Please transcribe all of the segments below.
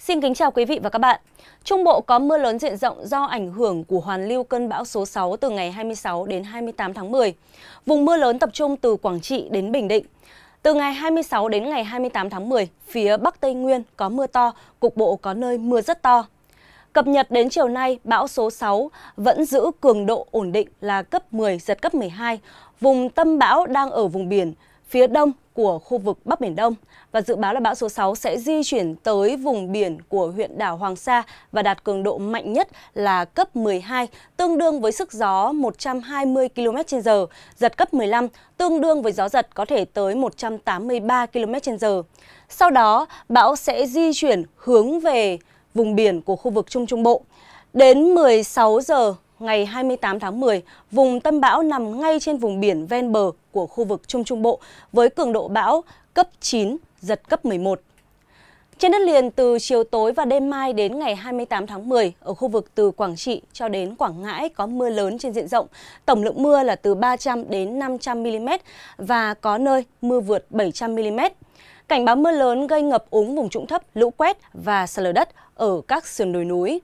Xin kính chào quý vị và các bạn. Trung Bộ có mưa lớn diện rộng do ảnh hưởng của hoàn lưu cơn bão số 6 từ ngày 26 đến 28 tháng 10. Vùng mưa lớn tập trung từ Quảng Trị đến Bình Định. Từ ngày 26 đến ngày 28 tháng 10, phía Bắc Tây Nguyên có mưa to, cục bộ có nơi mưa rất to. Cập nhật đến chiều nay, bão số 6 vẫn giữ cường độ ổn định là cấp 10, giật cấp 12. Vùng tâm bão đang ở vùng biển phía đông của khu vực Bắc Biển Đông và dự báo là bão số 6 sẽ di chuyển tới vùng biển của huyện đảo Hoàng Sa và đạt cường độ mạnh nhất là cấp 12, tương đương với sức gió 120 km/h, giật cấp 15, tương đương với gió giật có thể tới 183 km/h. Sau đó, bão sẽ di chuyển hướng về vùng biển của khu vực Trung Trung Bộ. Đến 16 giờ ngày 28 tháng 10, vùng tâm bão nằm ngay trên vùng biển ven bờ của khu vực Trung Trung Bộ với cường độ bão cấp 9, giật cấp 11. Trên đất liền từ chiều tối và đêm mai đến ngày 28 tháng 10, ở khu vực từ Quảng Trị cho đến Quảng Ngãi có mưa lớn trên diện rộng. Tổng lượng mưa là từ 300 đến 500 mm và có nơi mưa vượt 700 mm. Cảnh báo mưa lớn gây ngập úng vùng trũng thấp, lũ quét và sạt lở đất ở các sườn đồi núi.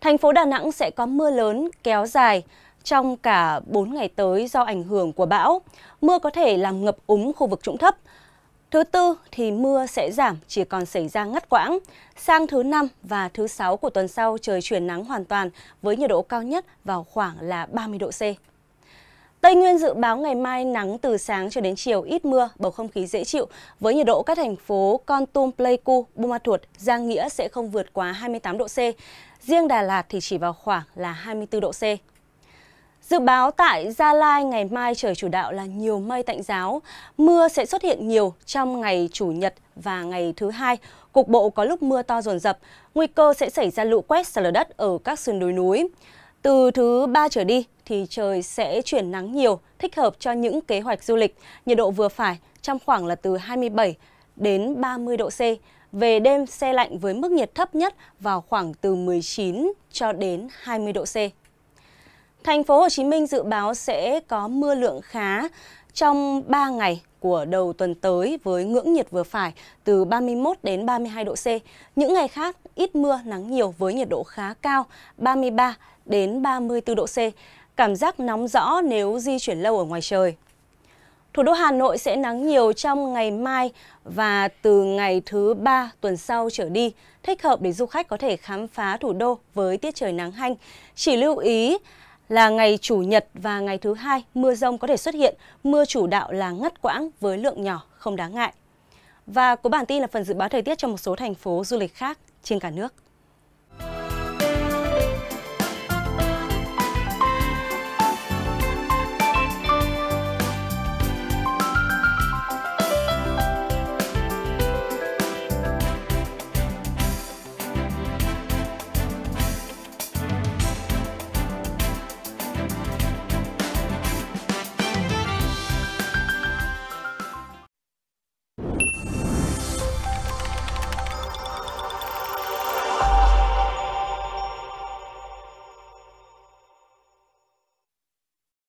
Thành phố Đà Nẵng sẽ có mưa lớn kéo dài trong cả 4 ngày tới do ảnh hưởng của bão. Mưa có thể làm ngập úng khu vực trũng thấp. Thứ tư thì mưa sẽ giảm, chỉ còn xảy ra ngắt quãng. Sang thứ năm và thứ sáu của tuần sau trời chuyển nắng hoàn toàn với nhiệt độ cao nhất vào khoảng là 30 độ C. Tây Nguyên dự báo ngày mai nắng từ sáng cho đến chiều ít mưa, bầu không khí dễ chịu với nhiệt độ các thành phố Con Tum, Pleiku, Buôn Ma Thuột, Giang Nghĩa sẽ không vượt quá 28 độ C. Riêng Đà Lạt thì chỉ vào khoảng là 24 độ C. Dự báo tại Gia Lai ngày mai trời chủ đạo là nhiều mây tạnh giáo, mưa sẽ xuất hiện nhiều trong ngày chủ nhật và ngày thứ hai, cục bộ có lúc mưa to dồn dập, nguy cơ sẽ xảy ra lũ quét sạt lở đất ở các sườn đồi núi. núi. Từ thứ ba trở đi thì trời sẽ chuyển nắng nhiều, thích hợp cho những kế hoạch du lịch. Nhiệt độ vừa phải, trong khoảng là từ 27 đến 30 độ C. Về đêm xe lạnh với mức nhiệt thấp nhất vào khoảng từ 19 cho đến 20 độ C. Thành phố Hồ Chí Minh dự báo sẽ có mưa lượng khá trong 3 ngày của đầu tuần tới với ngưỡng nhiệt vừa phải từ 31 đến 32 độ C. Những ngày khác ít mưa nắng nhiều với nhiệt độ khá cao 33 đến 34 độ C. Cảm giác nóng rõ nếu di chuyển lâu ở ngoài trời. Thủ đô Hà Nội sẽ nắng nhiều trong ngày mai và từ ngày thứ ba tuần sau trở đi, thích hợp để du khách có thể khám phá thủ đô với tiết trời nắng hanh. Chỉ lưu ý là ngày Chủ nhật và ngày thứ hai mưa rông có thể xuất hiện, mưa chủ đạo là ngắt quãng với lượng nhỏ không đáng ngại. Và của bản tin là phần dự báo thời tiết cho một số thành phố du lịch khác trên cả nước.